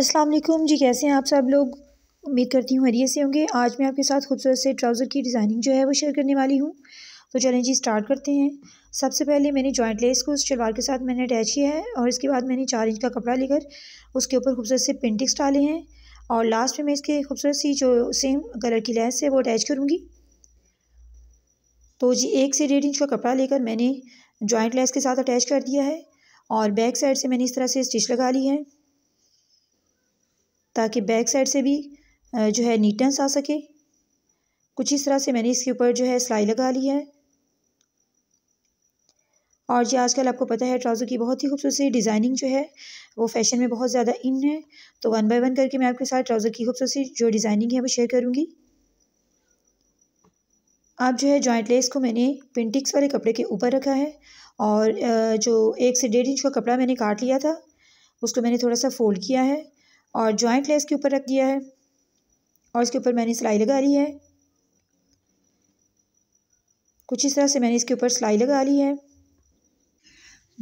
अस्सलाम वालेकुम जी कैसे हैं आप सब लोग उम्मीद करती हूँ हरिये से होंगे आज मैं आपके साथ खूबसूरत से ट्राउज़र की डिज़ाइनिंग जो है वो शेयर करने वाली हूँ तो चलें जी स्टार्ट करते हैं सबसे पहले मैंने जॉइंट लेस को उस शलवार के साथ मैंने अटैच किया है और इसके बाद मैंने चार इंच का कपड़ा लेकर उसके ऊपर खूबसूरत से पेंटिक्स डाले हैं और लास्ट में मैं इसके खूबसूरत सी जो सेम कलर की लेस है वो अटैच करूँगी तो जी एक से डेढ़ इंच का कपड़ा लेकर मैंने जॉइंट लेस के साथ अटैच कर दिया है और बैक साइड से मैंने इस तरह से स्टिच लगा ली है ताकि बैक साइड से भी जो है नीटनेस आ सके कुछ इस तरह से मैंने इसके ऊपर जो है सिलाई लगा ली है और जी आजकल आपको पता है ट्राउज़र की बहुत ही खूबसूरत सी डिज़ाइनिंग जो है वो फैशन में बहुत ज़्यादा इन है तो वन बाय वन करके मैं आपके साथ ट्राउज़र की खूबसूरत सी जो डिज़ाइनिंग है वो शेयर करूँगी आप जो है जॉइंट लेस को मैंने पिंटिक्स वाले कपड़े के ऊपर रखा है और जो एक से डेढ़ इंच का कपड़ा मैंने काट लिया था उसको मैंने थोड़ा सा फोल्ड किया है और जॉइंट लेस के ऊपर रख दिया है और इसके ऊपर मैंने सिलाई लगा ली है कुछ इस तरह से मैंने इसके ऊपर सिलाई लगा ली है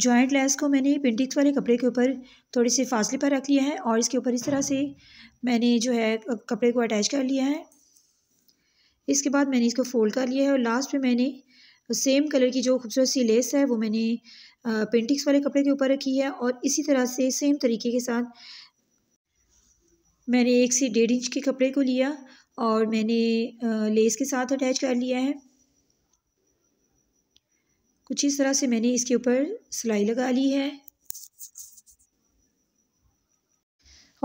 जॉइंट लेस को मैंने पेंटिक्स वाले कपड़े के ऊपर थोड़ी सी फासले पर रख लिया है और इसके ऊपर इस तरह से मैंने जो है कपड़े को अटैच कर लिया है इसके बाद मैंने इसको फोल्ड कर लिया है और लास्ट में मैंने सेम कलर की जो खूबसूरत सी लेस है वो मैंने पेंटिक्स वाले कपड़े के ऊपर रखी है और इसी तरह से सेम तरीके के साथ मैंने एक से डेढ़ इंच के कपड़े को लिया और मैंने लेस के साथ अटैच कर लिया है कुछ इस तरह से मैंने इसके ऊपर सिलाई लगा ली है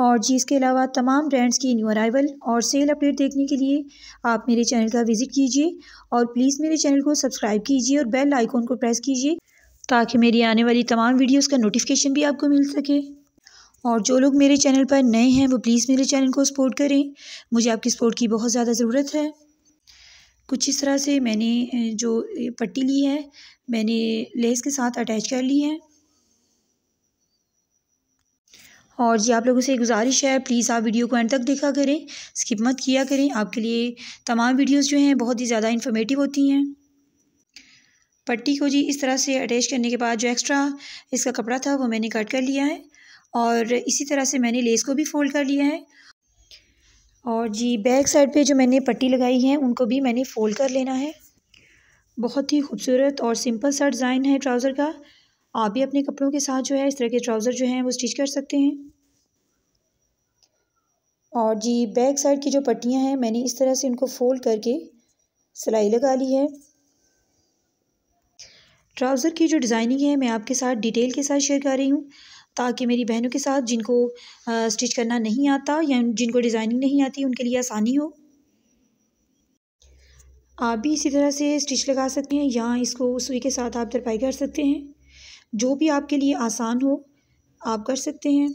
और जी इसके अलावा तमाम ब्रांड्स की न्यू अराइवल और सेल अपडेट देखने के लिए आप मेरे चैनल का विज़िट कीजिए और प्लीज़ मेरे चैनल को सब्सक्राइब कीजिए और बेल आइकॉन को प्रेस कीजिए ताकि मेरी आने वाली तमाम वीडियोस का नोटिफिकेशन भी आपको मिल सके और जो लोग मेरे चैनल पर नए हैं वो प्लीज़ मेरे चैनल को सपोर्ट करें मुझे आपकी सपोर्ट की बहुत ज़्यादा ज़रूरत है कुछ इस तरह से मैंने जो पट्टी ली है मैंने लेस के साथ अटैच कर ली है और जी आप लोगों से गुजारिश है प्लीज़ आप वीडियो को एंड तक देखा करें स्किप मत किया करें आपके लिए तमाम वीडियोस जो हैं बहुत ही ज़्यादा इन्फॉर्मेटिव होती हैं पट्टी को जी इस तरह से अटैच करने के बाद जो एक्स्ट्रा इसका कपड़ा था वो मैंने कट कर लिया है और इसी तरह से मैंने लेस को भी फ़ोल्ड कर लिया है और जी बैक साइड पे जो मैंने पट्टी लगाई है उनको भी मैंने फ़ोल्ड कर लेना है बहुत ही खूबसूरत और सिंपल सा डिज़ाइन है ट्राउज़र का आप भी अपने कपड़ों के साथ जो है इस तरह के ट्राउज़र जो हैं वो स्टिच कर सकते हैं और जी बैक साइड की जो पट्टियाँ हैं मैंने इस तरह से उनको फ़ोल्ड करके सिलाई लगा ली है ट्राउज़र की जो डिज़ाइनिंग है मैं आपके साथ डिटेल के साथ शेयर कर रही हूँ ताकि मेरी बहनों के साथ जिनको स्टिच करना नहीं आता या जिनको डिज़ाइनिंग नहीं आती उनके लिए आसानी हो आप भी इसी तरह से स्टिच लगा सकते हैं या इसको सुई के साथ आप तरपाई कर सकते हैं जो भी आपके लिए आसान हो आप कर सकते हैं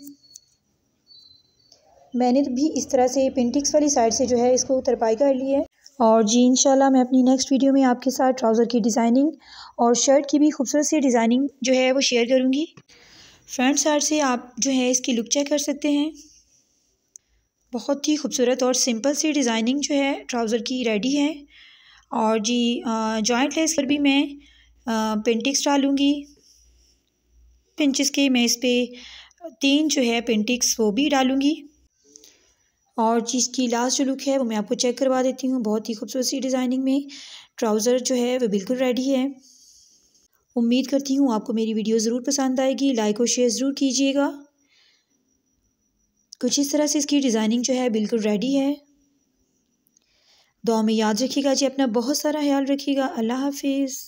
मैंने भी इस तरह से पेंटिक्स वाली साइड से जो है इसको तरपाई कर ली है और जी इंशाल्लाह मैं अपनी नेक्स्ट वीडियो में आपके साथ ट्राउज़र की डिज़ाइनिंग और शर्ट की भी खूबसूरत सी डिज़ाइनिंग जो है वो शेयर करूँगी फ्रंट साइड से आप जो है इसकी लुक चेक कर सकते हैं बहुत ही खूबसूरत और सिंपल सी डिज़ाइनिंग जो है ट्राउज़र की रेडी है और जी जॉइंट लेस पर भी मैं पेंटिक्स डालूँगी पिंचज़ के मैं इस पर तीन जो है पेंटिक्स वो भी डालूँगी और चीज़ की लास्ट जो लुक है वो मैं आपको चेक करवा देती हूँ बहुत ही खूबसूरत सी डिज़ाइनिंग में ट्राउज़र जो है वो बिल्कुल रेडी है उम्मीद करती हूँ आपको मेरी वीडियो ज़रूर पसंद आएगी लाइक और शेयर ज़रूर कीजिएगा कुछ इस तरह से इसकी डिज़ाइनिंग जो है बिल्कुल रेडी है दुआ में याद रखिएगा जी अपना बहुत सारा ख्याल रखिएगा अल्लाह हाफिज़